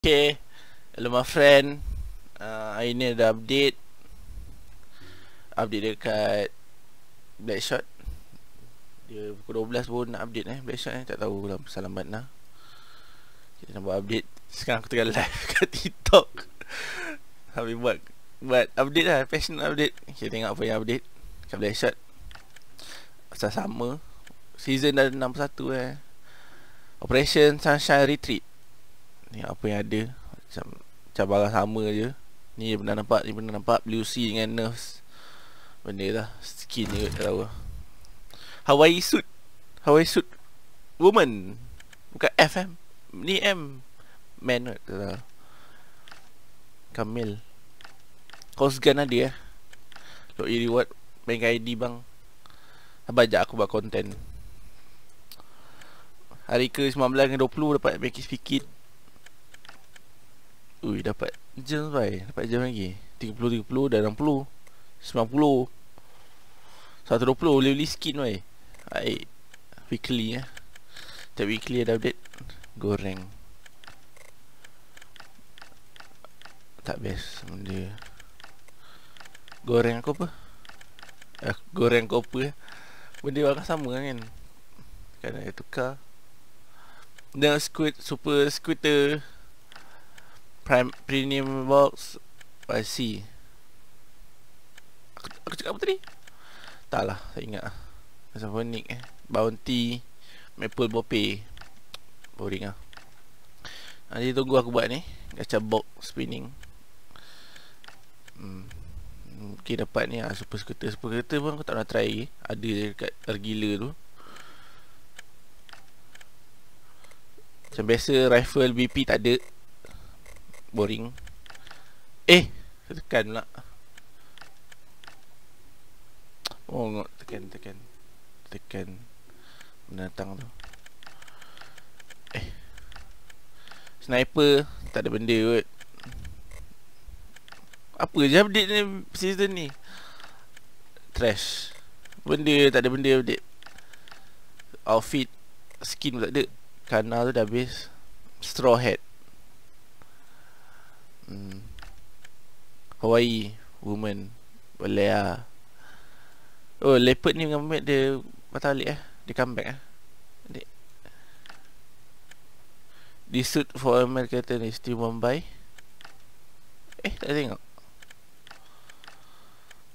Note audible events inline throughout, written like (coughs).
Okay Hello my friend uh, Hari ni ada update Update dekat Blackshot Dia pukul 12 pun nak update eh Blackshot eh Tak tahu lah salam mana Kita nak buat update Sekarang aku tengah live (laughs) kat TikTok Habis buat Buat update lah Passion update Kita tengok apa yang update Kat Blackshot Pasal sama Season dah 61 eh Operation Sunshine Retreat ni apa yang ada Macam cabaran sama je Ni dia pernah nampak Ni pernah nampak Blue Sea dengan Nerfs Benda lah Skin je tak tahu Hawaii suit Hawaii suit Woman Bukan FM, Ni M Man tak tahu Kamil Coast gun ada lah eh Tok Iri buat Bank ID bang Abang ajak aku buat konten Hari ke 19 ke 20 Dapat make it speak it Ui dapat Jam sampai Dapat jam lagi 30-30 Dan 60 90 120 Boleh beli skin wai Baik Weekly ya Tiap weekly ada update Goreng Tak best Benda Goreng aku apa eh, Goreng aku apa eh? Benda akan sama kan Kadang-kadang tukar Dan squid Super squitter prime premium box I see aku, aku cakap apa tadi tak lah saya ingat lah pasal phonic eh bounty maple bopi boring lah ah, nanti tunggu aku buat ni gacha box spinning hmm Okay dapat ni lah Super skuter Super skuter pun aku tak nak try lagi Ada dekat Ergila tu Macam biasa Rifle BP tak ada boring Eh Tekan pula Oh no. Tekan tekan Tekan Menatang tu Eh Sniper Tak ada benda kot Apa je update ni Season ni Trash Benda tak ada benda update Outfit Skin pun tak ada Kana tu dah habis Straw hat mm. Hawaii woman boleh ah. Oh leopard ni dengan mate dia patah balik eh. Dia comeback eh. Adik. This suit for America ten is still Mumbai. Eh, tak tengok.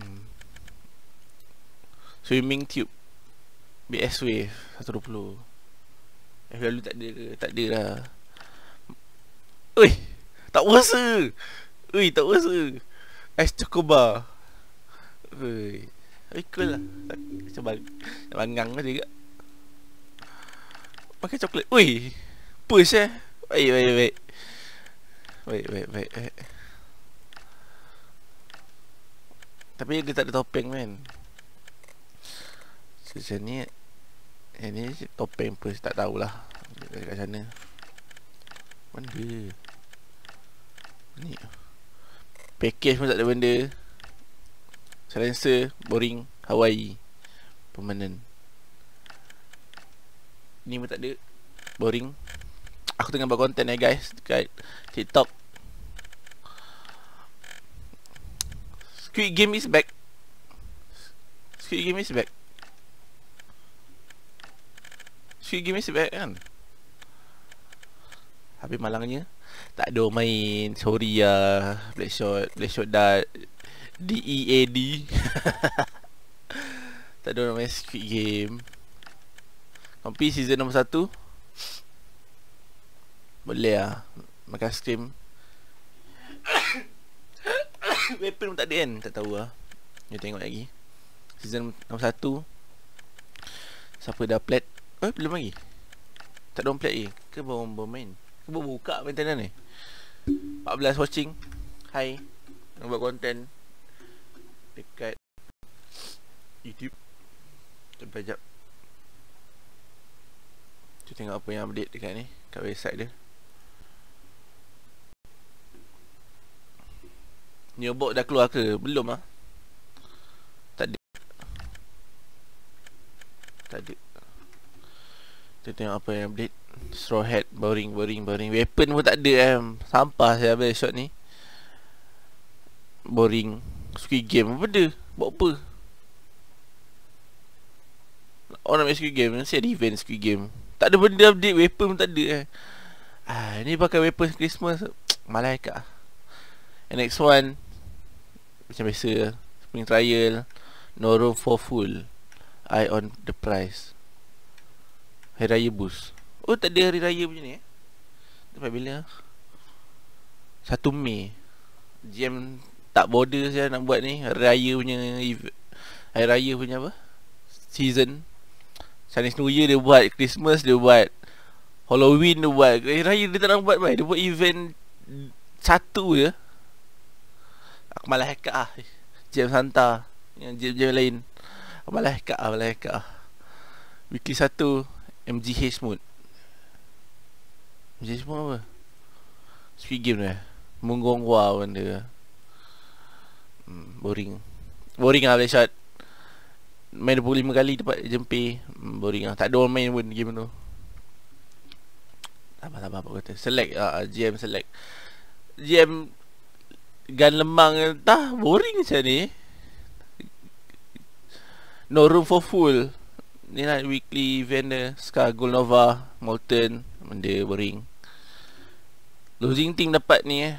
Hmm. Swimming tube. BS wave 120. Eh, lalu tak ada lah. Oi. Tak puasa Ui tak puasa Es cokobar Ui Ui cool lah Macam bang Macam bangang lah juga Pakai coklat Ui Push eh Baik baik baik Baik baik baik baik Tapi dia tak ada topeng kan So macam ni Yang eh, ni topeng pun tak tahulah Dekat sana Mana dia ni package pun tak ada benda silencer boring Hawaii permanent ni pun tak ada boring aku tengah buat konten eh guys dekat TikTok Squid Game is back Squid Game is back Squid Game is back kan tapi malangnya Tak ada main Sorry lah Black shot Black shot dah D-E-A-D (laughs) Tak ada main Squid Game Kompi season nombor 1 Boleh lah Makan skrim (coughs) Weapon pun tak ada kan Tak tahu lah Kita tengok lagi Season nombor 1 Siapa dah plat Eh belum lagi Tak ada orang plat lagi Ke baru-baru main Cuba buka Pantana ni 14 watching Hai Nak buat konten Dekat YouTube Sampai jap Kita tengok apa yang update dekat ni Kat website dia Neobox dah keluar ke? Belum lah Takde Takde Kita tengok apa yang update Straw hat Boring boring boring Weapon pun tak ada eh. Sampah saya ambil shot ni Boring Squid game apa dia Buat apa Orang nak main squid game Saya ada event squid game Tak ada benda update Weapon pun tak ada eh. Ah, ni pakai weapon Christmas (tsk) Malaikat Next one Macam biasa Spring trial No room for full Eye on the price Hari Raya Boost Oh tak ada hari raya punya ni eh? Sampai bila 1 Mei GM tak border saya nak buat ni Hari raya punya Hari raya punya apa Season Chinese New Year dia buat Christmas dia buat Halloween dia buat Hari raya dia tak nak buat bye. Dia buat event Satu je Aku malah hack lah eh. GM Santa Yang GM-GM lain Aku malah hack lah Malah hack lah Weekly satu MGH mode macam semua apa Squid game tu eh Menggua-gua benda hmm, Boring Boring lah Blackshot Main 25 kali dapat jempe hmm, Boring lah Tak ada orang main pun game tu Tak apa-apa apa kata Select uh, ah, ah, GM select GM Gun lemang Dah boring macam ni No room for fool Ni lah weekly event dia Scar, Golnova, Molten Benda boring Losing team dapat ni eh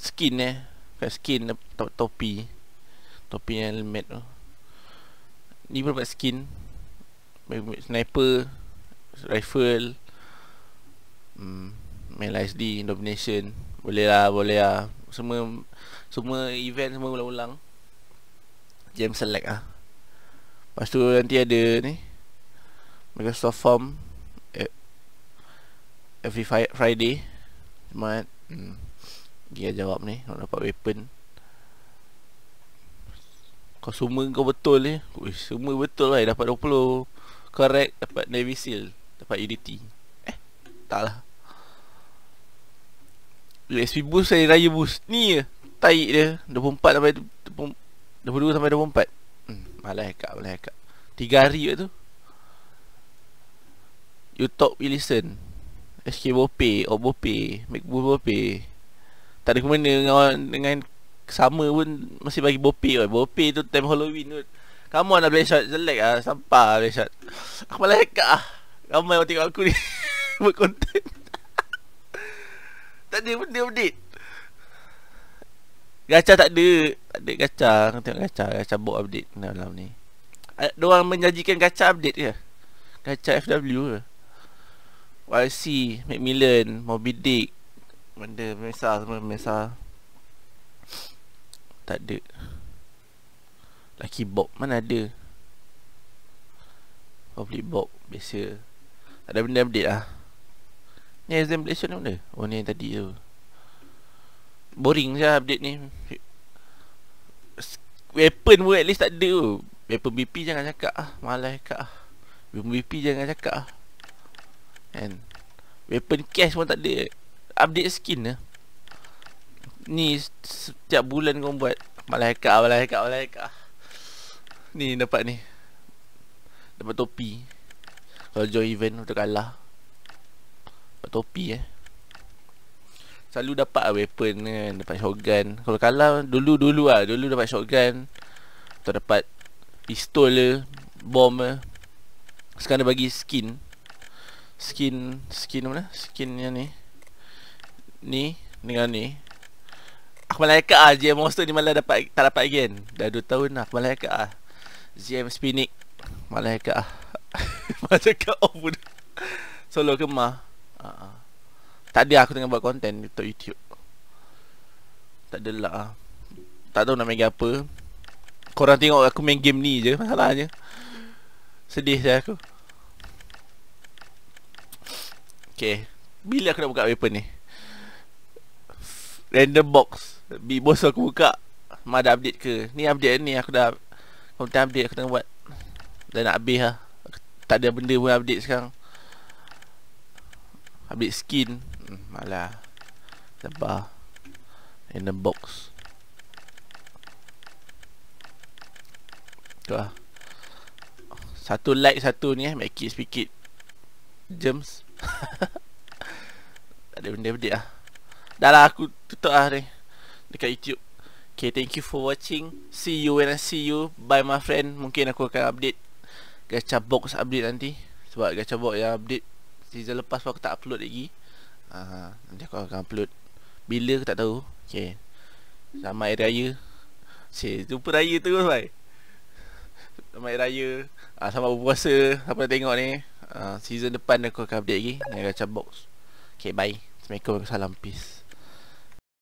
Skin eh Dapat skin Dapat topi Topi yang helmet tu Ni pun dapat skin Sniper Rifle hmm, Mel SD Domination Boleh lah Boleh lah Semua Semua event semua ulang-ulang Jam select ah. Lepas tu nanti ada ni Microsoft Form eh, Every Friday Mat hmm. Dia jawab ni Nak dapat weapon Kau semua kau betul ni eh? Semua betul lah eh? Dapat 20 Correct Dapat Navy Seal Dapat EDT Eh Tak lah USB boost saya raya boost Ni je Taik dia 24 sampai 22 sampai 24 hmm. Malah hekat Malah hekat 3 hari je tu You talk, you listen SK Bopi, Obopi, Make Bopi. Tak ada kemana dengan dengan sama pun masih bagi Bopi oi. Bopi tu time Halloween tu. Kamu nak black shot jelek ah, sampah ah, black shot. (laughs) Aku malah hack ah. Ramai orang tengok aku ni (laughs) buat content. tak ada benda update. Gacha tak ada. Tak ada gacha. Kau tengok gacha, gacha bot update dalam ni. Ada ah, orang menjanjikan gacha update ke? Gacha FW ke? YC, Macmillan, Moby Dick Benda Mesa semua Mesa Tak ada Lucky Bob mana ada Public Bob biasa Tak ada benda update lah Ni exam Malaysia ni mana? Oh ni tadi tu Boring je lah update ni Weapon pun at least tak ada tu Weapon BP jangan cakap lah Malah cakap lah Weapon BP jangan cakap lah And weapon cash, pun tak ada update skin lah ni setiap bulan kau buat malaikat malaikat malaikat ni dapat ni dapat topi kalau join event untuk kalah dapat topi eh selalu dapat lah weapon kan dapat shotgun kalau kalah dulu dulu lah dulu dapat shotgun atau dapat pistol le bom le sekarang dia bagi skin skin skin mana skin yang ni ni dengan ni aku malaikat ah GM monster ni malah dapat tak dapat again dah 2 tahun dah aku malaikat ah GM spinik malaikat ah (laughs) macam kau oh, pun solo kemah ah uh-uh. tak ada aku tengah buat konten untuk YouTube tak ada lah tak tahu nak main game apa korang tengok aku main game ni je masalahnya sedih saya aku Okay Bila aku nak buka paper ni Random box Big boss aku buka Mana ada update ke Ni update ni aku dah Komputer update aku tengah buat Dah nak habis lah Tak ada benda pun update sekarang Update skin hmm, malah, Alah Sabar Random box Tu lah satu like satu ni eh Make it speak it Gems (laughs) Tak ada benda bedik lah Dah lah aku tutup lah ni Dekat YouTube Okay thank you for watching See you when I see you Bye my friend Mungkin aku akan update Gacha box update nanti Sebab gacha box yang update Season lepas aku tak upload lagi uh, Nanti aku akan upload Bila aku tak tahu Okay Selamat Hari Raya Cik, jumpa Raya terus bye Selamat Hari Raya uh, Selamat berpuasa Siapa tengok ni Ah, season depan aku akan update lagi dengan gacha box. Okay, bye. Assalamualaikum. Salam. Peace.